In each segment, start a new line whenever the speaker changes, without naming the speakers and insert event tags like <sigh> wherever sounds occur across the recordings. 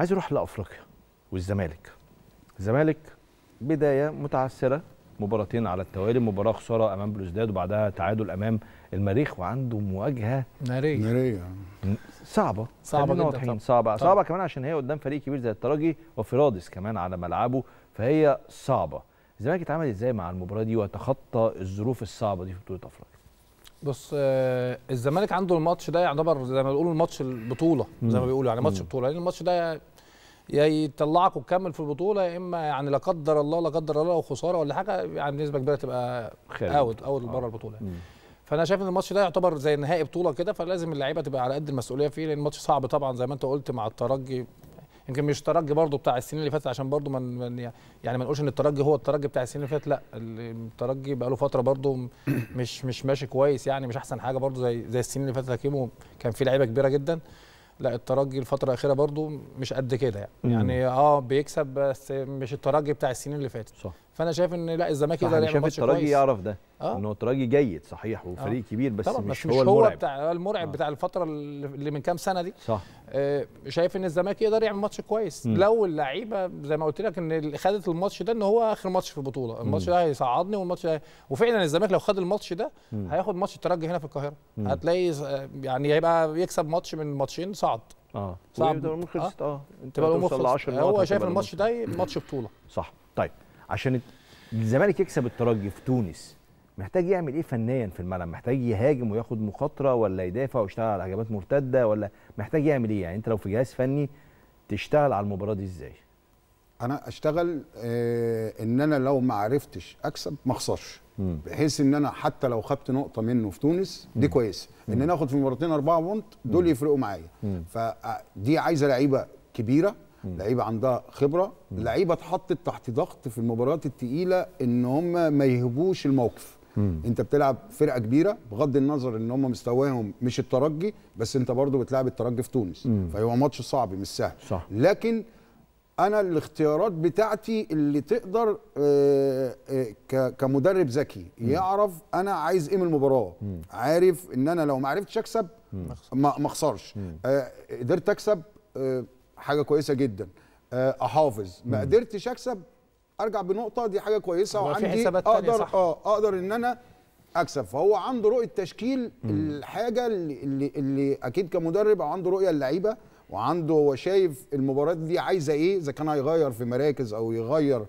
عايز اروح لافريقيا والزمالك الزمالك بدايه متعثره مباراتين على التوالي مباراه خساره امام بلوزداد وبعدها تعادل امام المريخ وعنده مواجهه ناريه ناريه صعبه صعبه جدا صعبه صعبه, صعبة كمان عشان هي قدام فريق كبير زي الترجي وفيرادس كمان على ملعبه فهي صعبه الزمالك اتعامل ازاي مع المباراه دي وتخطى الظروف الصعبه دي في بطوله افريقيا
بص آه الزمالك عنده الماتش ده يعتبر زي ما بيقولوا الماتش البطوله زي ما بيقولوا يعني ماتش بطوله لان يعني الماتش ده يا يطلعك وتكمل في البطوله يا اما يعني لا قدر الله لا قدر الله لو خساره ولا حاجه يعني بنسبه كبيره تبقى اوت اوت آه. بره البطوله مم. فانا شايف ان الماتش ده يعتبر زي نهائي بطوله كده فلازم اللعيبه تبقى على قد المسؤوليه فيه لان الماتش صعب طبعا زي ما انت قلت مع الترجي يمكن مش الترجي برضه بتاع السنين اللي فاتت عشان برضه من يعني ما نقولش ان الترجي هو الترجي بتاع السنين اللي فاتت لا الترجي بقى له فتره برضه مش مش ماشي كويس يعني مش احسن حاجه برضه زي زي السنين اللي فاتت كيمو كان في لعيبه كبيره جدا لا الترجي الفتره الاخيره برضو مش قد كده يعني, يعني اه بيكسب بس مش الترجي بتاع السنين اللي فاتت صح فانا شايف ان لا الزمالك يقدر يعمل ماتش كويس الترجي يعرف
ده آه. ان الترجي جيد صحيح وفريق آه. كبير بس مش, مش هو المرعب هو
بتاع المرعب آه. بتاع الفتره اللي من كام سنه دي صح آه شايف ان الزمالك يقدر يعمل ماتش كويس م. لو اللعيبه زي ما قلت لك ان خدت الماتش ده ان هو اخر ماتش في البطوله الماتش ده هيصعدني والماتش ده وفعلا الزمالك لو خد الماتش ده م. هياخد ماتش الترجي هنا في القاهره م. هتلاقي يعني هيبقى يكسب ماتش من ماتشين صعد
اه صعب اه, انت آه.
تبقى هو شايف
الماتش ده ماتش بطوله صح طيب عشان الزمالك يكسب الترجي في تونس محتاج يعمل ايه فنيا في الملعب محتاج يهاجم وياخد مخاطره ولا يدافع ويشتغل على هجمات مرتده ولا محتاج يعمل ايه يعني انت لو في جهاز فني
تشتغل على المباراه دي ازاي انا اشتغل آه، ان انا لو ما عرفتش اكسب ما اخسرش بحيث ان انا حتى لو خدت نقطه منه في تونس دي كويسه ان انا اخد في مرتين اربعه بونت دول يفرقوا معايا فدي آه، عايزه لعيبه كبيره لعيبه عندها خبره لعيبه اتحطت تحت ضغط في المباريات الثقيله ان هم ما يهبوش الموقف انت بتلعب فرقه كبيره بغض النظر ان هم مستواهم مش الترجي بس انت برضو بتلعب الترجي في تونس فيبقى فهو ماتش صعب مش سهل صح. لكن انا الاختيارات بتاعتي اللي تقدر آه، آه، كمدرب ذكي يعرف انا عايز ايه من المباراه عارف ان انا لو ما عرفتش اكسب ما اخسرش آه، قدرت اكسب حاجه كويسه جدا احافظ آه، ما قدرتش اكسب ارجع بنقطه دي حاجه كويسه وعندي اقدر صح. اه اقدر ان انا اكسب فهو عنده رؤيه تشكيل الحاجه اللي, اللي اللي اكيد كمدرب او عنده رؤيه اللعيبه وعنده هو شايف المباراه دي عايزه ايه اذا كان هيغير في مراكز او يغير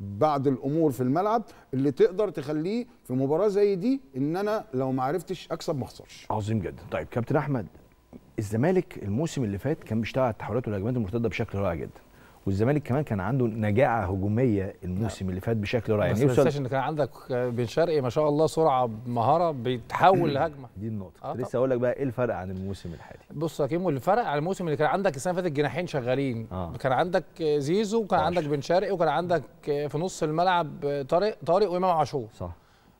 بعض الامور في الملعب اللي تقدر تخليه في مباراه زي دي ان انا لو ما عرفتش اكسب ما اخسرش
عظيم جدا طيب كابتن احمد الزمالك الموسم اللي فات كان بيشتغل على التحولات والهجمات المرتده بشكل رائع جدا والزمالك كمان كان عنده نجاعه هجوميه الموسم اللي فات بشكل رائع يعني بس يعني ما تنساش ان
كان عندك بن شرقي ما شاء الله سرعه مهاره بيتحول <clears throat> لهجمه دي النقطه آه لسه اقول لك بقى ايه الفرق عن الموسم الحالي بص يا كيمو الفرق عن الموسم اللي كان عندك السنه اللي فاتت الجناحين شغالين آه. كان عندك زيزو وكان عندك بن شرقي وكان عندك في نص الملعب طارق طارق وامام عاشور صح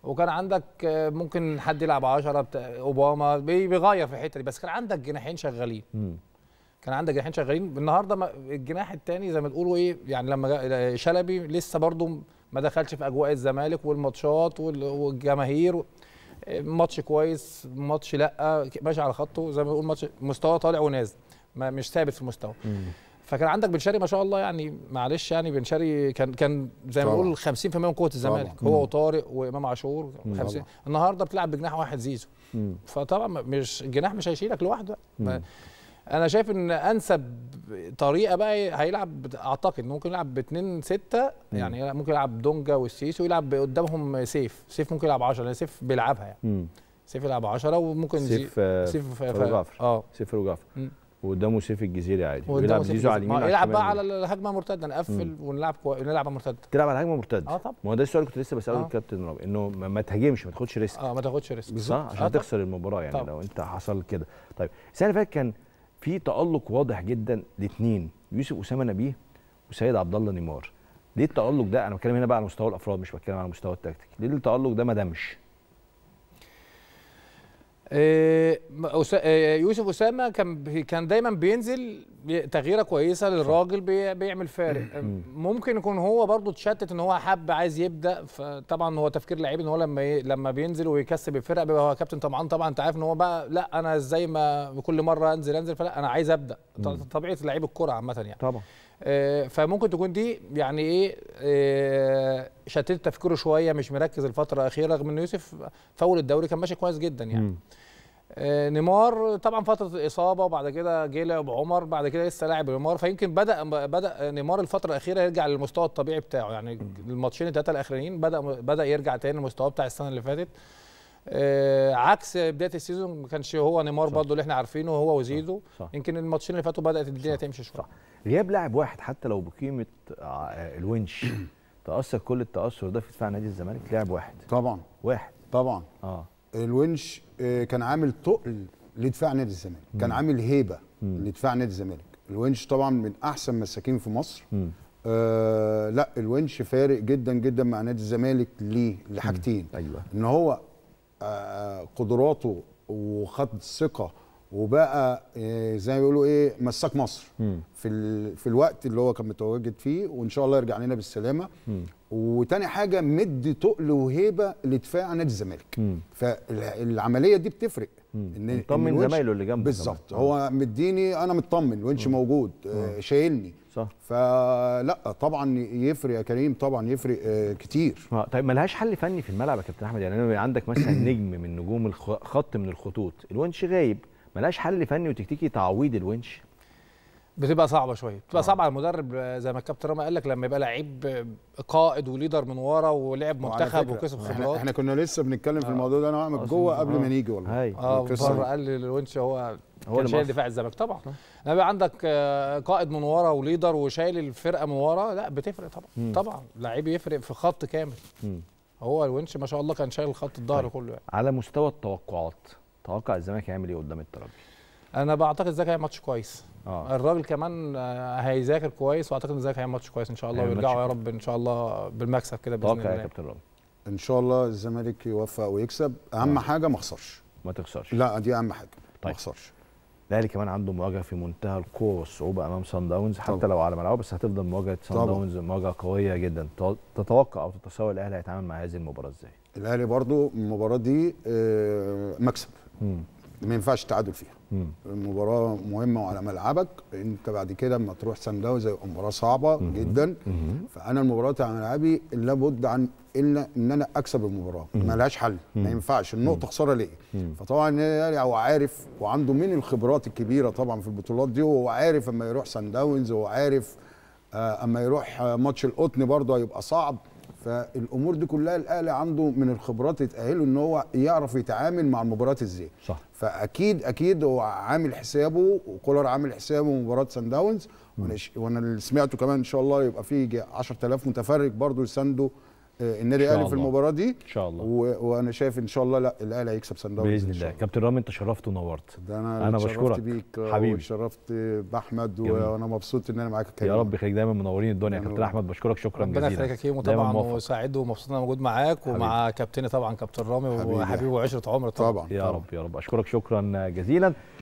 وكان عندك آه، ممكن حد يلعب 10 اوباما بيغير في الحته دي بس كان عندك جناحين شغالين كان عندك جناحين شغالين النهارده الجناح الثاني زي ما تقولوا ايه يعني لما آه، شلبي لسه برضه ما دخلش في اجواء الزمالك والماتشات والجماهير آه، ماتش كويس ماتش لا ماشي على خطه زي ما بيقول ماتش مستوى طالع ونازل مش ثابت في المستوى مم. فكان عندك بن شرقي ما شاء الله يعني معلش يعني بن شرقي كان كان زي ما بنقول 50% من قوه الزمالك هو وطارق وامام عاشور 50 النهارده بتلعب بجناح واحد زيزو مم. فطبعا مش الجناح مش هيشيلك لوحده انا شايف ان انسب طريقه بقى هيلعب اعتقد ممكن يلعب باثنين سته يعني ممكن يلعب دونجا والسيسو ويلعب قدامهم سيف سيف ممكن يلعب 10 لان سيف بيلعبها يعني مم. سيف يلعب 10 وممكن سيف آه سيف آه، فاروق جعفر
اه سيف فاروق جعفر وقدامه سيف الجزيري عادي بيلعب زيزو على اليمين آه، يلعب بقى على
الهجمه المرتده نقفل ونلعب كو... نلعب على مرتده
تلعب على هجمه مرتده اه طبعا ما هو ده السؤال كنت لسه بساله آه. الكابتن رامي انه ما تهاجمش ما تاخدش ريسك اه ما تاخدش ريسك بالظبط عشان آه تخسر المباراه يعني طبعا. لو انت حصل كده طيب السنه اللي فاتت كان في تالق واضح جدا لاثنين يوسف اسامه نبيه وسيد عبد الله نيمار ليه التالق ده انا بتكلم هنا بقى على مستوى الافراد مش
بتكلم على مستوى التكتيك ليه التالق ده ما دامش آه، آه، يوسف اسامه كان كان دايما بينزل تغييره كويسه للراجل بيعمل فارق آه، ممكن يكون هو برضه اتشتت ان هو حب عايز يبدا فطبعا هو تفكير لعيب ان هو لما لما بينزل ويكسب الفرقه بيبقى هو كابتن طمعان طبعا انت عارف ان هو بقى لا انا زي ما كل مره انزل انزل فلا انا عايز ابدا طبيعه لعيب الكوره عامه يعني طبعا آه، فممكن تكون دي يعني ايه آه، شتت تفكيره شويه مش مركز الفتره الاخيره رغم ان يوسف فاول الدوري كان ماشي كويس جدا يعني م. آه، نيمار طبعا فتره الاصابه وبعد كده جه لعب عمر بعد كده لسه لاعب نيمار فيمكن بدا بدا نيمار الفتره الاخيره يرجع للمستوى الطبيعي بتاعه يعني الماتشين الثلاثه الاخرانيين بدا بدا يرجع تاني للمستوى بتاع السنه اللي فاتت آه عكس بدايه السيزون ما كانش هو نيمار برضه اللي احنا عارفينه هو وزيدو يمكن الماتشين اللي فاتوا بدات الدنيا تمشي شويه غياب لاعب واحد حتى لو بقيمه آه، آه، الونش <clears throat> تاثر كل التاثر ده في
دفاع نادي الزمالك لاعب واحد طبعا واحد طبعا اه الونش آه، كان عامل تقل لدفاع نادي الزمالك كان عامل هيبه لدفاع نادي الزمالك الونش طبعا من احسن مساكين في مصر آه لا الونش فارق جدا جدا مع نادي الزمالك ليه لحاجتين ايوه ان هو آه قدراته وخد ثقه وبقى آه، زي ما بيقولوا ايه مساك مصر م. في ال... في الوقت اللي هو كان متواجد فيه وان شاء الله يرجع لنا بالسلامه وتاني حاجه مد تقل وهيبه لدفاع نادي الزمالك فالعمليه دي بتفرق ان مطمن زمايله اللي جنبه بالظبط هو مديني انا مطمن الونش موجود آه شايلني صح فلا طبعا يفرق يا كريم طبعا يفرق آه كتير
آه طيب ملهاش حل فني في الملعب يا كابتن احمد يعني عندك مثلا <clears throat> نجم من نجوم الخط من الخطوط الونش غايب ملهاش حل فني وتكتيكي تعويض الونش
بتبقى صعبه شويه بتبقى آه. صعبه على المدرب زي ما الكابتن رامي قال لك لما يبقى لعيب قائد وليدر من ورا ولعب منتخب وكسب خبرات احنا
كنا لسه بنتكلم آه. في الموضوع ده انا وعمك آه. جوه قبل آه. ما نيجي والله هاي. اه بره قال
لي الونش هو هو كان شايل دفاع الزمالك طبعا لما يبقى عندك آه، قائد من ورا وليدر وشايل الفرقه من ورا لا بتفرق طبعا م. طبعا لعيب يفرق في خط كامل م. هو الونش ما شاء الله كان شايل خط الظهر طيب. كله يعني. على مستوى التوقعات توقع الزمالك هيعمل ايه قدام الترجي انا بعتقد الزمالك هيعمل ماتش كويس آه. الراجل كمان آه، هيذاكر كويس واعتقد ان الزمالك هيعمل ماتش كويس ان شاء الله ويرجعوا يا رب ان شاء الله بالمكسب كده باذن الله يا كابتن
رامي ان شاء الله الزمالك يوفق ويكسب اهم آه. حاجه ما اخسرش ما تخسرش لا دي اهم حاجه طيب. ما اخسرش
الاهلي كمان عنده مواجهه في منتهى القوه والصعوبه امام سان داونز حتى طبعا. لو على ملعبه بس هتفضل مواجهه سان داونز مواجهه قويه جدا تتوقع او تتصور الاهلي هيتعامل مع هذه المباراه ازاي؟
الاهلي برضو المباراه دي آه، مكسب ما ينفعش تعادل فيها المباراه مهمه وعلى ملعبك انت بعد كده اما تروح سان داونز هيبقى مباراه صعبه مم. جدا مم. فانا المباراه على ملعبي لابد عن الا ان انا اكسب المباراه لهاش حل ما ينفعش النقطه خساره ليه فطبعا يعني هو عارف وعنده من الخبرات الكبيره طبعا في البطولات دي وهو عارف اما يروح سان داونز وهو عارف آه، اما يروح آه، ماتش القطن برضه هيبقى صعب فالامور دي كلها الاهلي عنده من الخبرات تاهله ان هو يعرف يتعامل مع المباريات ازاي صح فاكيد اكيد هو عامل حسابه وكولر عامل حسابه مباراه سان داونز وانا اللي سمعته كمان ان شاء الله يبقى في 10000 متفرج برضه يساندوا آه، النادي الاهلي في المباراه دي ان شاء الله و... وانا شايف ان شاء الله لا الاهلي هيكسب سان داونز باذن الله
كابتن رامي انت شرفت ونورت ده انا انا بشكرك بيك آه، حبيبي
شرفت باحمد وانا مبسوط ان انا معاك يا رب
يخليك دايما منورين الدنيا يا كابتن احمد بشكرك شكرا جزيلا ربنا يخليك يا طبعا
وسعيد ومبسوط ان
انا موجود معاك ومع كابتني طبعا كابتن رامي وحبيبي وعشره عمر طبعا, طبعا. يا رب يا رب
اشكرك شكرا جزيلا